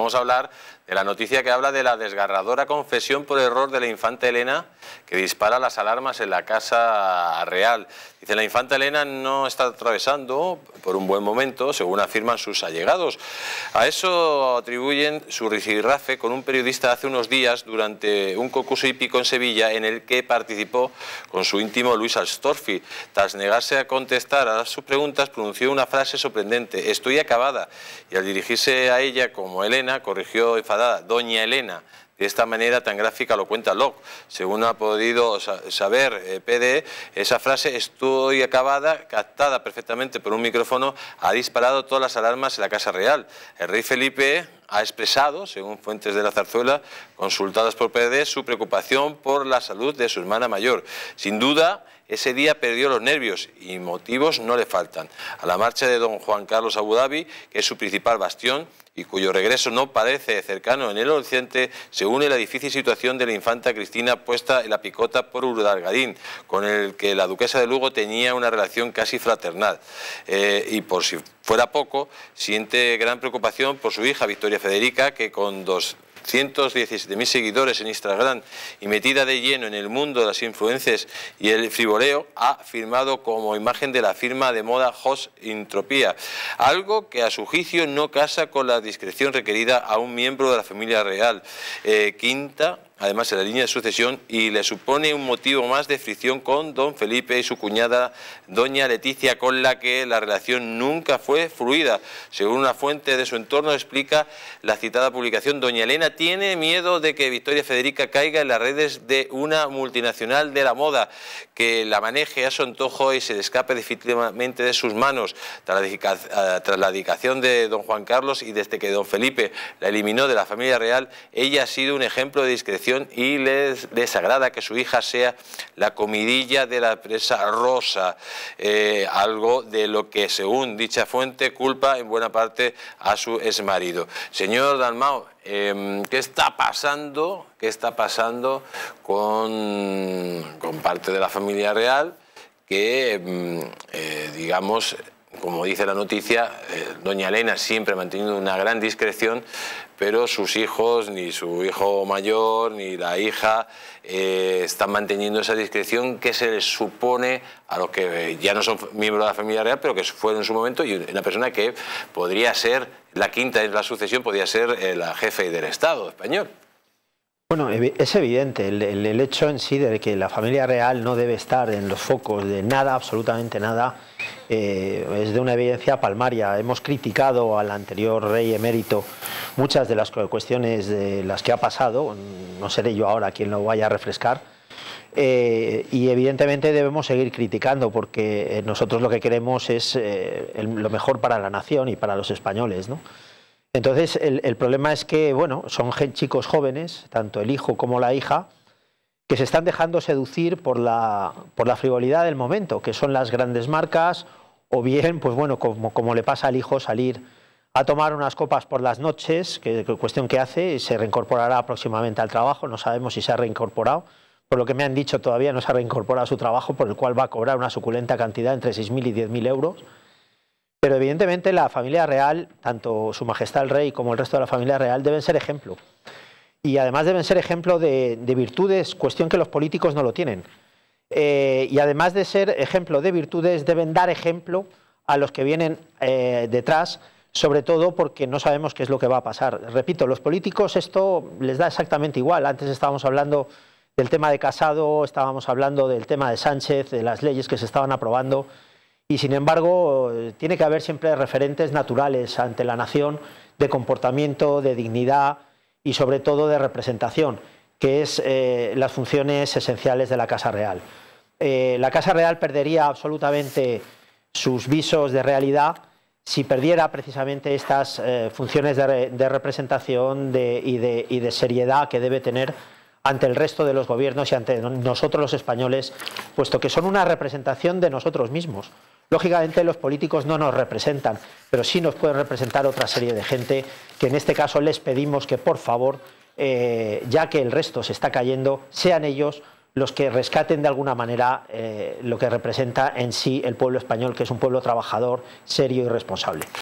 Vamos a hablar de la noticia que habla de la desgarradora confesión por error de la infanta Elena que dispara las alarmas en la Casa Real. Dice, la infanta Elena no está atravesando por un buen momento, según afirman sus allegados. A eso atribuyen su rifirrafe con un periodista hace unos días durante un concurso hípico en Sevilla en el que participó con su íntimo Luis Alstorfi. Tras negarse a contestar a sus preguntas, pronunció una frase sorprendente, estoy acabada. Y al dirigirse a ella como Elena, corrigió Doña Elena, de esta manera tan gráfica lo cuenta Locke. Según ha podido saber eh, PDE, esa frase estoy acabada, captada perfectamente por un micrófono, ha disparado todas las alarmas en la Casa Real. El rey Felipe ha expresado, según fuentes de la zarzuela, consultadas por PD, su preocupación por la salud de su hermana mayor. Sin duda, ese día perdió los nervios y motivos no le faltan. A la marcha de don Juan Carlos Abu Dhabi, que es su principal bastión y cuyo regreso no parece cercano en el Oriente se une la difícil situación de la infanta Cristina puesta en la picota por Urdalgarín, con el que la duquesa de Lugo tenía una relación casi fraternal. Eh, y por si fuera poco, siente gran preocupación por su hija Victoria Federica, que con 217.000 seguidores en Instagram y metida de lleno en el mundo de las influencias y el frivoleo, ha firmado como imagen de la firma de moda Hoss Intropía, algo que a su juicio no casa con la discreción requerida a un miembro de la familia real. Eh, quinta además en la línea de sucesión y le supone un motivo más de fricción con don Felipe y su cuñada doña Leticia con la que la relación nunca fue fluida. Según una fuente de su entorno explica la citada publicación, doña Elena tiene miedo de que Victoria Federica caiga en las redes de una multinacional de la moda que la maneje a su antojo y se escape definitivamente de sus manos. Ah, tras la dedicación de don Juan Carlos y desde que don Felipe la eliminó de la familia real, ella ha sido un ejemplo de discreción y les desagrada que su hija sea la comidilla de la presa rosa, eh, algo de lo que según dicha fuente culpa en buena parte a su exmarido. Señor Dalmao, em, ¿qué está pasando? ¿Qué está pasando con, con parte de la familia real? que, em, eh, digamos, como dice la noticia, eh, doña Elena siempre ha mantenido una gran discreción, pero sus hijos, ni su hijo mayor, ni la hija, eh, están manteniendo esa discreción que se les supone a los que ya no son miembros de la familia real, pero que fueron en su momento, y una persona que podría ser, la quinta en la sucesión, podría ser eh, la jefe del Estado español. Bueno, es evidente el hecho en sí de que la familia real no debe estar en los focos de nada, absolutamente nada, eh, es de una evidencia palmaria. Hemos criticado al anterior rey emérito muchas de las cuestiones de las que ha pasado, no seré yo ahora quien lo vaya a refrescar, eh, y evidentemente debemos seguir criticando porque eh, nosotros lo que queremos es lo mejor para la nación y para los españoles. Entonces el, problema es que bueno, son chicos jóvenes, tanto el hijo como la hija, que se están dejando seducir por la, por la frivolidad del momento, que son las grandes marcas, o bien, pues bueno, como, como le pasa al hijo salir a tomar unas copas por las noches, que, cuestión que hace, y se reincorporará próximamente al trabajo, no sabemos si se ha reincorporado, por lo que me han dicho todavía no se ha reincorporado a su trabajo, por el cual va a cobrar una suculenta cantidad entre 6.000 y 10.000 euros. Pero evidentemente la familia real, tanto Su Majestad el Rey como el resto de la familia real, deben ser ejemplo y además deben ser ejemplo de, virtudes, cuestión que los políticos no lo tienen. Eh, y además de ser ejemplo de virtudes, deben dar ejemplo a los que vienen eh, detrás, sobre todo porque no sabemos qué es lo que va a pasar. Repito, los políticos esto les da exactamente igual. Antes estábamos hablando del tema de Casado, estábamos hablando del tema de Sánchez, de las leyes que se estaban aprobando. Y sin embargo, tiene que haber siempre referentes naturales ante la nación de comportamiento, de dignidad, y sobre todo de representación, que es eh, las funciones esenciales de la Casa Real. Eh, la Casa Real perdería absolutamente sus visos de realidad si perdiera precisamente estas eh, funciones de, representación y de seriedad que debe tener ante el resto de los gobiernos y ante nosotros los españoles, puesto que son una representación de nosotros mismos. Lógicamente los políticos no nos representan, pero sí nos pueden representar otra serie de gente que en este caso les pedimos que por favor, eh, ya que el resto se está cayendo, sean ellos los que rescaten de alguna manera eh, lo que representa en sí el pueblo español, que es un pueblo trabajador, serio y responsable.